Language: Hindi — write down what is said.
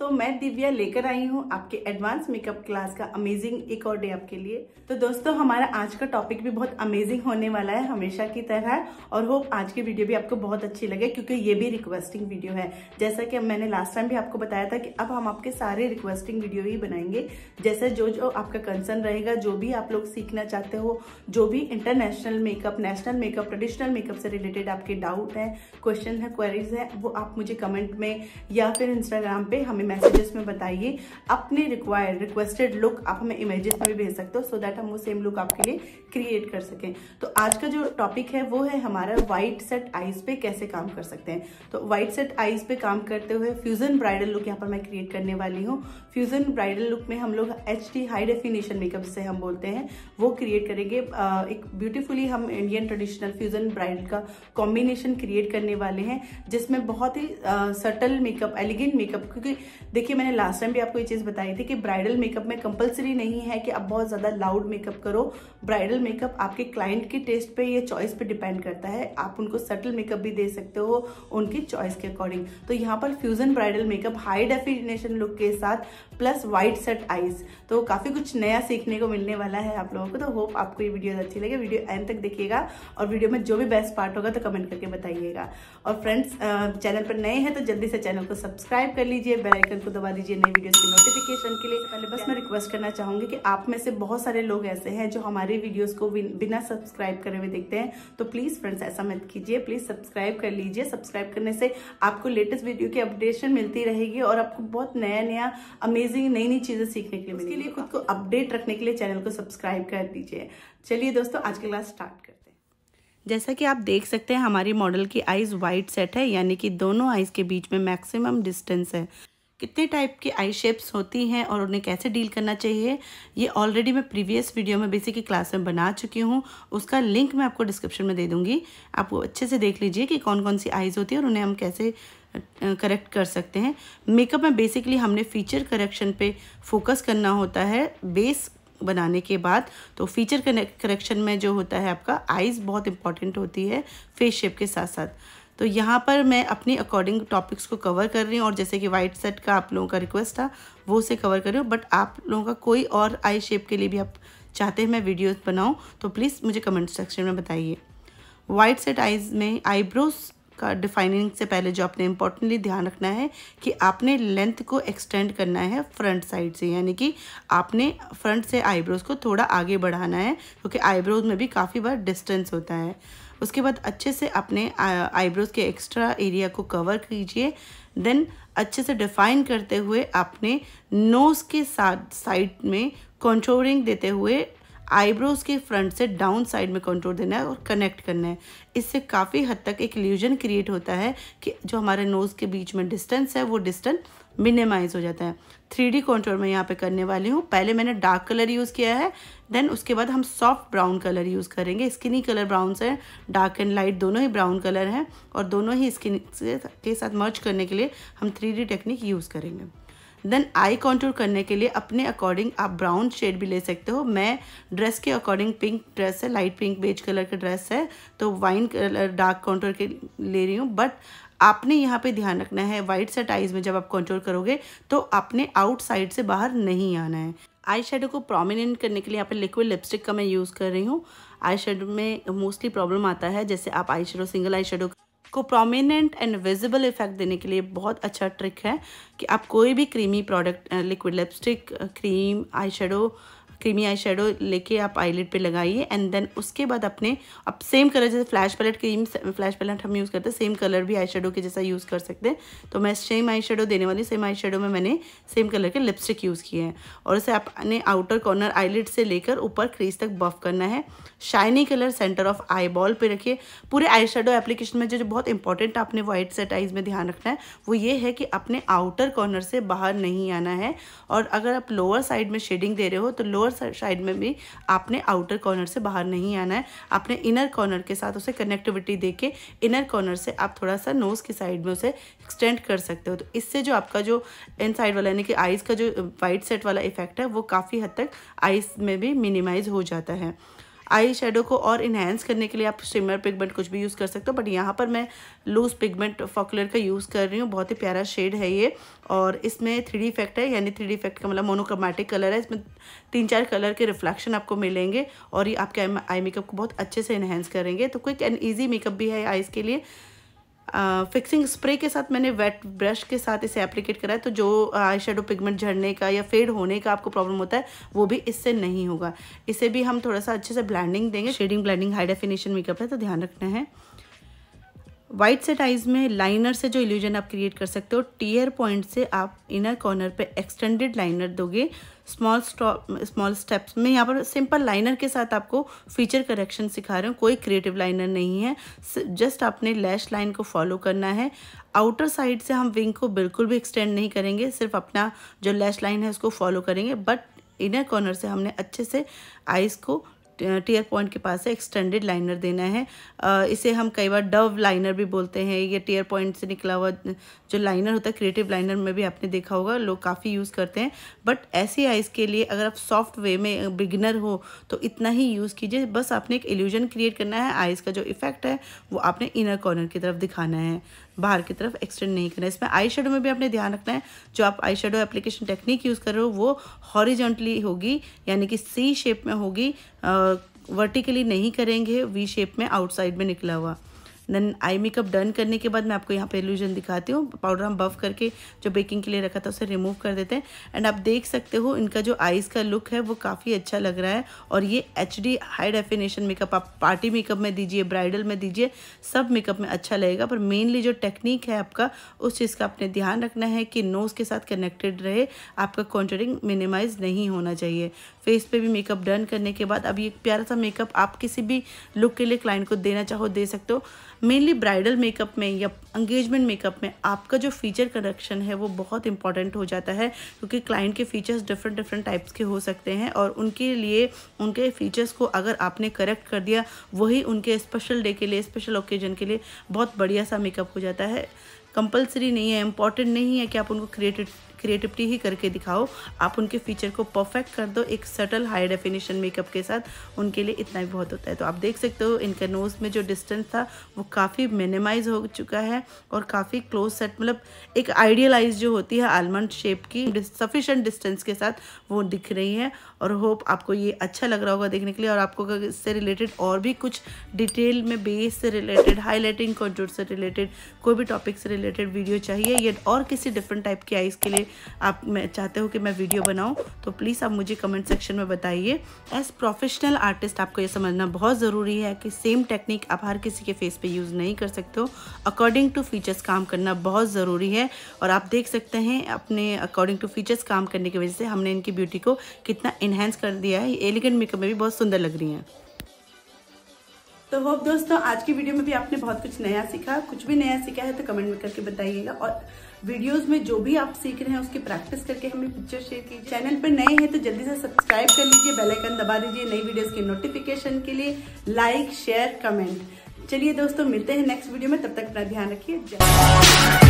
दोस्तों मैं दिव्या लेकर आई हूँ आपके एडवांस मेकअप क्लास का अमेजिंग एक और डे आपके लिए तो दोस्तों हमारा आज का टॉपिक भी बहुत अमेजिंग होने वाला है हमेशा की तरह और होप आज की वीडियो भी आपको बहुत अच्छी लगे क्योंकि ये भी रिक्वेस्टिंग वीडियो है जैसा कि मैंने लास्ट टाइम भी आपको बताया था कि अब हम आपके सारे रिक्वेस्टिंग वीडियो ही बनाएंगे जैसे जो जो आपका कंसर्न रहेगा जो भी आप लोग सीखना चाहते हो जो भी international makeup national makeup traditional makeup से रिलेटेड आपके डाउट है क्वेश्चन है क्वेरीज है वो आप मुझे कमेंट में या फिर इंस्टाग्राम पे हमें मैसेजेस में बताइए अपने रिक्वायर रिक्वेस्टेड लुक आप हमें इमेजेस में भी भेज सकते हो सो दैट हम वो सेम लुक आपके लिए क्रिएट कर सकें तो आज का जो टॉपिक है वो है हमारा व्हाइट सेट आईज पे कैसे काम कर सकते हैं तो व्हाइट सेट आईज पे काम करते हुए फ्यूजन ब्राइडल लुक यहाँ पर मैं क्रिएट करने वाली हूँ फ्यूजन ब्राइडल लुक में हम लोग एच हाई डेफिनेशन मेकअप से हम बोलते हैं वो क्रिएट करेंगे एक ब्यूटीफुली हम इंडियन ट्रेडिशनल फ्यूजन ब्राइडल का कॉम्बिनेशन क्रिएट करने वाले हैं जिसमें बहुत ही सटल मेकअप एलिगेंट मेकअप क्योंकि देखिए मैंने लास्ट टाइम भी आपको ये चीज़ बताई थी कि ब्राइडल मेकअप में कंपलसरी नहीं है कि आप बहुत ज़्यादा लाउड मेकअप करो ब्राइडल मेकअप आपके क्लाइंट के टेस्ट पे या चॉइस पे डिपेंड करता है आप उनको सटल मेकअप भी दे सकते हो उनकी चॉइस के अकॉर्डिंग तो यहाँ पर fusion bridal makeup high definition look के साथ प्लस वाइट सेट आइज तो काफ़ी कुछ नया सीखने को मिलने वाला है आप लोगों को तो होप आपको ये वीडियो अच्छी लगे वीडियो एंड तक देखिएगा और वीडियो में जो भी बेस्ट पार्ट होगा तो कमेंट करके बताइएगा और फ्रेंड्स चैनल पर नए हैं तो जल्दी से चैनल को सब्सक्राइब कर लीजिए बेल आइकन को दबा दीजिए नई वीडियोस की नोटिफिकेशन के लिए पहले बस मैं रिक्वेस्ट करना चाहूंगी कि आप में से बहुत सारे लोग ऐसे हैं जो हमारे वीडियोस को बिना सब्सक्राइब करे हुए देखते हैं तो प्लीज फ्रेंड्स ऐसा मत कीजिए प्लीज सब्सक्राइब कर लीजिए सब्सक्राइब करने से आपको लेटेस्ट वीडियो की अपडेशन मिलती रहेगी और आपको बहुत नया नया अमेजिंग नई नई चीजें सीखने के लिए उसके लिए खुद को अपडेट रखने के लिए चैनल को सब्सक्राइब कर दीजिए चलिए दोस्तों आज की क्लास स्टार्ट करते जैसा कि आप देख सकते हैं हमारी मॉडल की आईज़ वाइड सेट है यानी कि दोनों आईज़ के बीच में मैक्सिमम डिस्टेंस है कितने टाइप के आई शेप्स होती हैं और उन्हें कैसे डील करना चाहिए ये ऑलरेडी मैं प्रीवियस वीडियो में बेसिक की क्लास में बना चुकी हूँ उसका लिंक मैं आपको डिस्क्रिप्शन में दे दूँगी आप अच्छे से देख लीजिए कि कौन कौन सी आइज़ होती है और उन्हें हम कैसे करेक्ट कर सकते हैं मेकअप में बेसिकली हमने फीचर करेक्शन पे फोकस करना होता है बेस बनाने के बाद तो फीचर करेक्शन में जो होता है आपका आइज़ बहुत इंपॉर्टेंट होती है फेस शेप के साथ साथ तो यहाँ पर मैं अपने अकॉर्डिंग टॉपिक्स को कवर कर रही हूँ और जैसे कि वाइट सेट का आप लोगों का रिक्वेस्ट था वो उसे कवर कर रही हूँ बट आप लोगों का कोई और आई शेप के लिए भी आप चाहते हैं मैं वीडियोज़ बनाऊँ तो प्लीज़ मुझे कमेंट सेक्शन में बताइए वाइट सेट आइज़ में आईब्रोज का डिफाइनिंग से पहले जो आपने इम्पोर्टेंटली ध्यान रखना है कि आपने लेंथ को एक्सटेंड करना है फ्रंट साइड से यानी कि आपने फ्रंट से आईब्रोज़ को थोड़ा आगे बढ़ाना है क्योंकि तो आईब्रोज़ में भी काफ़ी बार डिस्टेंस होता है उसके बाद अच्छे से अपने आईब्रोज़ के एक्स्ट्रा एरिया को कवर कीजिए देन अच्छे से डिफाइन करते हुए अपने नोज़ के साथ साइड में कंट्रोलिंग देते हुए आईब्रोज के फ्रंट से डाउन साइड में कंट्रोल देना है और कनेक्ट करना है इससे काफ़ी हद तक एक ल्यूजन क्रिएट होता है कि जो हमारे नोज़ के बीच में डिस्टेंस है वो डिस्टेंस मिनिमाइज हो जाता है थ्री डी कॉन्ट्रोल मैं यहाँ पे करने वाली हूँ पहले मैंने डार्क कलर यूज़ किया है देन उसके बाद हम सॉफ्ट ब्राउन कलर यूज़ करेंगे स्किनी कलर ब्राउन से डार्क एंड लाइट दोनों ही ब्राउन कलर हैं और दोनों ही स्किन के साथ मर्च करने के लिए हम थ्री डी टेक्निक यूज़ करेंगे देन आई कॉन्ट्रोल करने के लिए अपने अकॉर्डिंग आप ब्राउन शेड भी ले सकते हो मैं ड्रेस के अकॉर्डिंग पिंक ड्रेस है लाइट पिंक बेज कलर का ड्रेस है तो वाइन कलर डार्क कॉन्ट्रोल के ले रही हूँ बट आपने यहाँ पे ध्यान रखना है वाइट सेट आइज़ में जब आप कंट्रोल करोगे तो आपने आउटसाइड से बाहर नहीं आना है आई शेडो को प्रोमिनेंट करने के लिए यहाँ पे लिक्विड लिपस्टिक का मैं यूज़ कर रही हूँ आई शेडो में मोस्टली प्रॉब्लम आता है जैसे आप eye shadow single eye shadow को प्रोमिनेंट एंड विजिबल इफेक्ट देने के लिए बहुत अच्छा ट्रिक है कि आप कोई भी creamy product liquid lipstick cream eye creamy eye shadow लेके आप आईलेट पे लगाइए एंड देन उसके बाद अपने अब सेम कलर जैसे flash palette cream flash palette हम यूज़ करते हैं सेम कलर भी आई शेडो के जैसा यूज़ कर सकते हैं तो मैं सेम आई शेडो देने वाली सेम आई शेडो में मैंने सेम कलर के लिपस्टिक यूज़ किए हैं और उसे आपने आउटर कॉर्नर आईलेट से लेकर ऊपर क्रीज तक बफ करना है shiny colour centre of eyeball पर रखिए पूरे आई शेडो एप्लीकेशन में जो, जो बहुत इंपॉर्टेंट आपने वाइट सेट आइज में ध्यान रखना है वो ये है कि अपने आउटर कॉर्नर से बाहर नहीं आना है और अगर आप लोअर साइड में शेडिंग दे रहे हो तो लोअर लोअर साइड में भी आपने आउटर कॉर्नर से बाहर नहीं आना है आपने इनर कॉर्नर के साथ उसे कनेक्टिविटी देके इनर कॉर्नर से आप थोड़ा सा नोज़ की साइड में उसे एक्सटेंड कर सकते हो तो इससे जो आपका जो इन साइड वाला यानी कि आइज़ का जो वाइट सेट वाला इफेक्ट है वो काफ़ी हद तक आइज़ में भी मिनिमाइज़ हो जाता है आई शेडो को और इन्हेंस करने के लिए आप शिमर पिगमेंट कुछ भी यूज़ कर सकते हो बट यहाँ पर मैं लूज़ पिगमेंट फॉकुलर का यूज़ कर रही हूँ बहुत ही प्यारा शेड है ये और इसमें थ्री डी इफेक्ट है यानी थ्री डी इफेक्ट का मतलब मोनोक्रोमेटिक कलर है इसमें तीन चार कलर के रिफ्लेक्शन आपको मिलेंगे और ये आपके आई मेकअप को बहुत अच्छे से इन्हेंस करेंगे तो क्विक एंड ईजी मेकअप भी है आइज़ के लिए फिक्सिंग स्प्रे के साथ मैंने वेट ब्रश के साथ इसे एप्लीकेट करा है तो जो आई शेडो पिगमेंट झड़ने का या फेड होने का आपको प्रॉब्लम होता है वो भी इससे नहीं होगा इसे भी हम थोड़ा सा अच्छे से ब्लैंडिंग देंगे shading blending high definition makeup है तो ध्यान रखना है वाइट सेट आइज में लाइनर से जो इल्यूजन आप क्रिएट कर सकते हो टीयर पॉइंट से आप इनर कॉर्नर पे एक्सटेंडेड लाइनर दोगे स्मॉल स्टॉप स्मॉल स्टेप्स मैं यहाँ पर सिंपल लाइनर के साथ आपको फीचर करेक्शन सिखा रही हूँ कोई क्रिएटिव लाइनर नहीं है जस्ट आपने लैश लाइन को फॉलो करना है आउटर साइड से हम विंग को बिल्कुल भी एक्सटेंड नहीं करेंगे सिर्फ अपना जो लैश लाइन है उसको फॉलो करेंगे बट इनर कॉर्नर से हमने अच्छे से आइज़ को टीयर पॉइंट के पास है एक्सटेंडेड लाइनर देना है इसे हम कई बार डव लाइनर भी बोलते हैं ये टीयर पॉइंट से निकला हुआ जो लाइनर होता है क्रिएटिव लाइनर में भी आपने देखा होगा लोग काफ़ी यूज़ करते हैं बट ऐसी आइज़ के लिए अगर आप सॉफ्ट वे में बिगिनर हो तो इतना ही यूज़ कीजिए बस आपने एक एल्यूजन क्रिएट करना है आइज़ का जो इफेक्ट है वो आपने इनर कॉर्नर की तरफ दिखाना है बाहर की तरफ एक्सटेंड नहीं करना है इसमें आई शेडो में भी आपने ध्यान रखना है जो आप eye shadow application technique use कर रहे हो वो हॉरिजेंटली होगी यानी कि सी शेप में होगी वर्टिकली नहीं करेंगे वी शेप में आउटसाइड में निकला हुआ देन आई मेकअप डन करने के बाद मैं आपको यहाँ पे एल्यूजन दिखाती हूँ पाउडर हम बफ करके जो बेकिंग के लिए रखा था उसे रिमूव कर देते हैं एंड आप देख सकते हो इनका जो आइज़ का लुक है वो काफ़ी अच्छा लग रहा है और ये एच हाई डेफिनेशन मेकअप आप पार्टी मेकअप में दीजिए ब्राइडल में दीजिए सब मेकअप में अच्छा लगेगा पर मेनली जो टेक्निक है आपका उस चीज़ का आपने ध्यान रखना है कि नोज़ के साथ कनेक्टेड रहे आपका कॉन्टरिंग मिनिमाइज नहीं होना चाहिए फेस पे भी मेकअप डन करने के बाद अब ये प्यारा सा मेकअप आप किसी भी लुक के लिए क्लाइंट को देना चाहो दे सकते हो मेनली ब्राइडल मेकअप में या एंगेजमेंट मेकअप में आपका जो फीचर कनेक्शन है वो बहुत इंपॉर्टेंट हो जाता है क्योंकि क्लाइंट के फीचर्स डिफरेंट डिफरेंट टाइप्स के हो सकते हैं और उनके लिए उनके फीचर्स को अगर आपने करेक्ट कर दिया वही उनके स्पेशल डे के लिए स्पेशल ओकेजन के लिए बहुत बढ़िया सा मेकअप हो जाता है कंपलसरी नहीं है इंपॉर्टेंट नहीं है कि आप उनको क्रिएटेड क्रिएटिविटी ही करके दिखाओ आप उनके फीचर को परफेक्ट कर दो एक सटल हाई डेफिनेशन मेकअप के साथ उनके लिए इतना भी बहुत होता है तो आप देख सकते हो इनके नोज़ में जो डिस्टेंस था वो काफ़ी मिनिमाइज हो चुका है और काफ़ी क्लोज सेट मतलब एक आइडियलाइज जो होती है आलमंड शेप की सफिशेंट डिस्टेंस के साथ वो दिख रही है और होप आपको ये अच्छा लग रहा होगा देखने के लिए और आपको इससे रिलेटेड और भी कुछ डिटेल में बेस से रिलेटेड हाईलाइटिंग कॉन्टूर से रिलेटेड कोई भी टॉपिक से रिलेटेड वीडियो चाहिए या और किसी डिफरेंट टाइप की आइज़ के लिए आप मैं चाहते हो कि मैं वीडियो बनाऊँ तो प्लीज़ आप मुझे कमेंट सेक्शन में बताइए एज प्रोफेशनल आर्टिस्ट आपको ये समझना बहुत ज़रूरी है कि सेम टेक्निक आप हर किसी के फेस पे यूज़ नहीं कर सकते हो अकॉर्डिंग टू फीचर्स काम करना बहुत ज़रूरी है और आप देख सकते हैं अपने अकॉर्डिंग टू फीचर्स काम करने की वजह से हमने इनकी ब्यूटी को कितना इन्हेंस कर दिया है एलिगेंट मेकअप में भी बहुत सुंदर लग रही हैं तो होप दोस्तों आज की वीडियो में भी आपने बहुत कुछ नया सीखा कुछ भी नया सीखा है तो कमेंट में करके बताइएगा और वीडियोस में जो भी आप सीख रहे हैं उसकी प्रैक्टिस करके हमें पिक्चर शेयर कीजिए चैनल पर नए हैं तो जल्दी से सब्सक्राइब कर लीजिए बेल आइकन दबा दीजिए नई वीडियोस की नोटिफिकेशन के लिए लाइक शेयर कमेंट चलिए दोस्तों मिलते हैं नेक्स्ट वीडियो में तब तक अपना ध्यान रखिए